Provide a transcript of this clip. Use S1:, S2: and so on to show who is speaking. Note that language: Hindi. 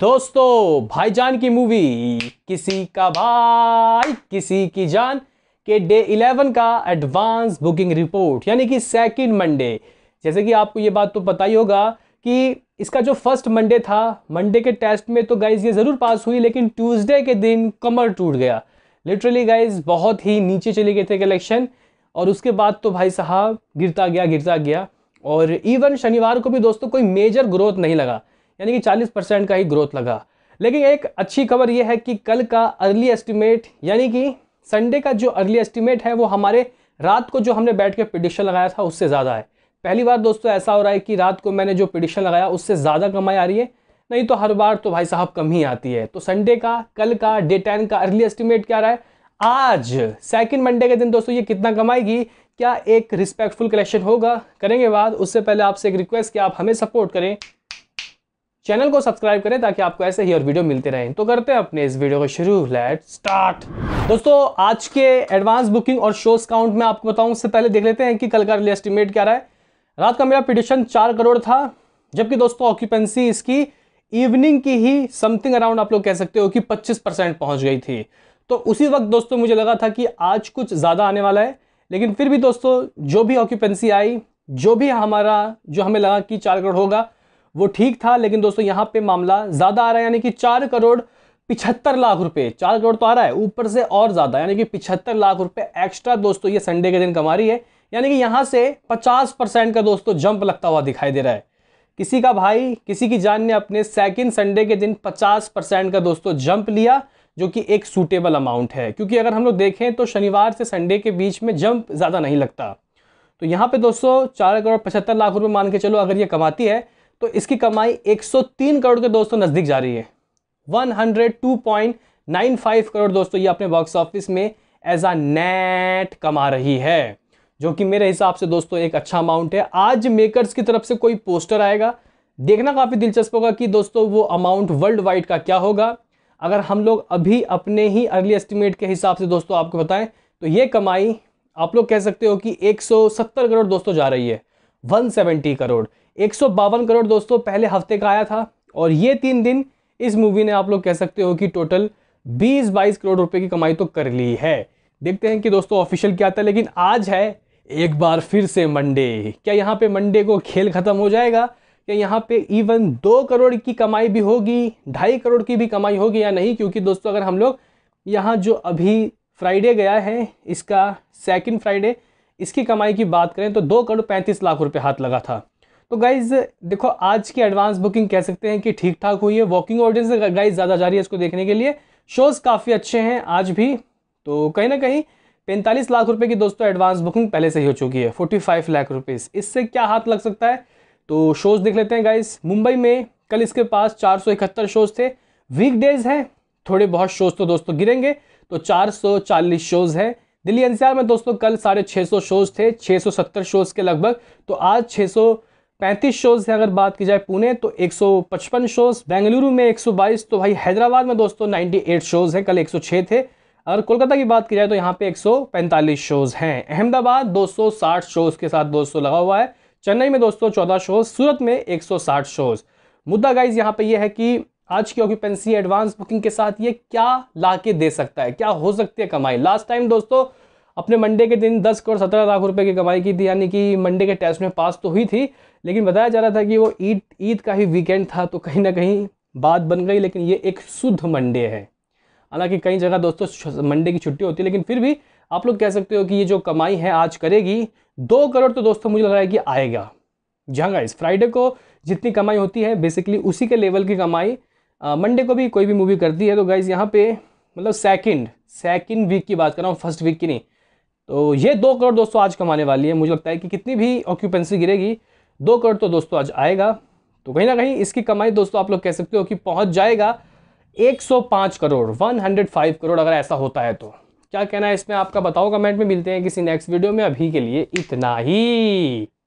S1: दोस्तों भाईजान की मूवी किसी का भाई किसी की जान के डे 11 का एडवांस बुकिंग रिपोर्ट यानी कि सेकंड मंडे जैसे कि आपको ये बात तो पता ही होगा कि इसका जो फर्स्ट मंडे था मंडे के टेस्ट में तो गाइज ये ज़रूर पास हुई लेकिन ट्यूसडे के दिन कमर टूट गया लिटरली गाइज बहुत ही नीचे चले गए थे कलेक्शन और उसके बाद तो भाई साहब गिरता गया गिरता गया और इवन शनिवार को भी दोस्तों कोई मेजर ग्रोथ नहीं लगा यानी कि 40 परसेंट का ही ग्रोथ लगा लेकिन एक अच्छी खबर यह है कि कल का अर्ली एस्टिमेट यानी कि संडे का जो अर्ली एस्टिमेट है वो हमारे रात को जो हमने बैठ के प्रडिक्शन लगाया था उससे ज़्यादा है पहली बार दोस्तों ऐसा हो रहा है कि रात को मैंने जो प्रिडिक्शन लगाया उससे ज़्यादा कमाई आ रही है नहीं तो हर बार तो भाई साहब कम ही आती है तो संडे का कल का डे टेन का अर्ली एस्टिमेट क्या रहा है आज सेकंड मंडे के दिन दोस्तों ये कितना कमाएगी क्या एक रिस्पेक्टफुल कलेक्शन होगा करेंगे बाद उससे पहले आपसे एक रिक्वेस्ट कि आप हमें सपोर्ट करें चैनल को सब्सक्राइब करें ताकि आपको ऐसे ही और वीडियो मिलते रहें तो करते हैं अपने इस वीडियो को शुरू लेट स्टार्ट दोस्तों आज के एडवांस बुकिंग और शोज काउंट में आपको बताऊं उससे पहले देख लेते हैं कि कल का अर्ली एस्टिमेट क्या रहा है रात का मेरा पिटिशन चार करोड़ था जबकि दोस्तों ऑक्यूपेंसी इसकी इवनिंग की ही समथिंग अराउंड आप लोग कह सकते हो कि पच्चीस परसेंट गई थी तो उसी वक्त दोस्तों मुझे लगा था कि आज कुछ ज़्यादा आने वाला है लेकिन फिर भी दोस्तों जो भी ऑक्यूपेंसी आई जो भी हमारा जो हमें लगा कि चार करोड़ होगा वो ठीक था लेकिन दोस्तों यहाँ पे मामला ज़्यादा आ रहा है यानी कि चार करोड़ पिछहत्तर लाख रुपए चार करोड़ तो आ रहा है ऊपर से और ज़्यादा यानी कि पिछहत्तर लाख रुपए एक्स्ट्रा दोस्तों ये संडे के दिन कमा रही है यानी कि यहाँ से पचास परसेंट का दोस्तों जंप लगता हुआ दिखाई दे रहा है किसी का भाई किसी की जान ने अपने सेकेंड संडे के दिन पचास परसेंट का दोस्तों जंप लिया जो कि एक सूटेबल अमाउंट है क्योंकि अगर हम लोग देखें तो शनिवार से संडे के बीच में जंप ज़्यादा नहीं लगता तो यहाँ पे दोस्तों चार करोड़ पचहत्तर लाख रुपए मान के चलो अगर ये कमाती है तो इसकी कमाई 103 करोड़ के दोस्तों नज़दीक जा रही है 102.95 करोड़ दोस्तों ये अपने बॉक्स ऑफिस में एज आ नेट कमा रही है जो कि मेरे हिसाब से दोस्तों एक अच्छा अमाउंट है आज मेकर्स की तरफ से कोई पोस्टर आएगा देखना काफ़ी दिलचस्प होगा कि दोस्तों वो अमाउंट वर्ल्ड वाइड का क्या होगा अगर हम लोग अभी अपने ही अर्ली एस्टिमेट के हिसाब से दोस्तों आपको बताएं तो ये कमाई आप लोग कह सकते हो कि 170 करोड़ दोस्तों जा रही है 170 करोड़ एक करोड़ दोस्तों पहले हफ्ते का आया था और ये तीन दिन इस मूवी ने आप लोग कह सकते हो कि टोटल 20-22 करोड़ रुपए की कमाई तो कर ली है देखते हैं कि दोस्तों ऑफिशियल क्या आता है लेकिन आज है एक बार फिर से मंडे क्या यहाँ पे मंडे को खेल ख़त्म हो जाएगा क्या यहाँ पे इवन दो करोड़ की कमाई भी होगी ढाई करोड़ की भी कमाई होगी या नहीं क्योंकि दोस्तों अगर हम लोग यहाँ जो अभी फ्राइडे गया है इसका सेकेंड फ्राइडे इसकी कमाई की बात करें तो दो करोड़ पैंतीस लाख रुपये हाथ लगा था तो गाइज देखो आज की एडवांस बुकिंग कह सकते हैं कि ठीक ठाक हुई है वॉकिंग ऑडियंस गाइज ज़्यादा जा रही है इसको देखने के लिए शोज़ काफ़ी अच्छे हैं आज भी तो कहीं ना कहीं पैंतालीस लाख रुपए की दोस्तों एडवांस बुकिंग पहले से ही हो चुकी है फोर्टी फाइव लाख रुपीज़ इससे क्या हाथ लग सकता है तो शोज़ देख लेते हैं गाइज़ मुंबई में कल इसके पास चार सौ इकहत्तर शोज़ थे वीकडेज़ हैं थोड़े बहुत शोज़ तो दोस्तों गिरेंगे तो चार सौ चालीस शोज़ हैं दिल्ली एनसीआर में दोस्तों कल साढ़े छः सौ शोज़ थे छः सौ सत्तर शोज़ के लगभग तो आज छः सौ पैंतीस शोज़ हैं अगर बात की जाए पुणे तो 155 शोज़ बेंगलुरु में 122 तो भाई हैदराबाद में दोस्तों 98 शोज़ हैं कल 106 थे और कोलकाता की बात की जाए तो यहाँ पे 145 शोज़ हैं अहमदाबाद 260 शोज़ के साथ दोस्तों लगा हुआ है चेन्नई में दोस्तों चौदह शोज़ सूरत में 160 शोज़ मुद्दा गाइज यहाँ पे यह है कि आज की ऑक्यूपेंसी एडवांस बुकिंग के साथ ये क्या ला के दे सकता है क्या हो सकती है कमाई लास्ट टाइम दोस्तों अपने मंडे के दिन दस करोड़ सत्रह लाख रुपए की कमाई की थी यानी कि मंडे के टेस्ट में पास तो हुई थी लेकिन बताया जा रहा था कि वो ईद ईद का ही वीकेंड था तो कहीं ना कहीं बात बन गई लेकिन ये एक शुद्ध मंडे है हालांकि कई जगह दोस्तों मंडे की छुट्टी होती है लेकिन फिर भी आप लोग कह सकते हो कि ये जो कमाई है आज करेगी दो करोड़ तो दोस्तों मुझे लग रहा है कि आएगा जी हाँ फ्राइडे को जितनी कमाई होती है बेसिकली उसी के लेवल की कमाई मंडे को भी कोई भी मूवी करती है तो गाइज यहाँ पे मतलब सेकंड सेकंड वीक की बात कर रहा हूँ फर्स्ट वीक की नहीं तो ये दो करोड़ दोस्तों आज कमाने वाली है मुझे लगता है कि कितनी भी ऑक्यूपेंसी गिरेगी दो करोड़ तो दोस्तों आज आएगा तो कहीं ना कहीं इसकी कमाई दोस्तों आप लोग कह सकते हो कि पहुंच जाएगा 105 करोड़ 105 करोड़ अगर ऐसा होता है तो क्या कहना है इसमें आपका बताओ कमेंट में मिलते हैं किसी नेक्स्ट वीडियो में अभी के लिए इतना ही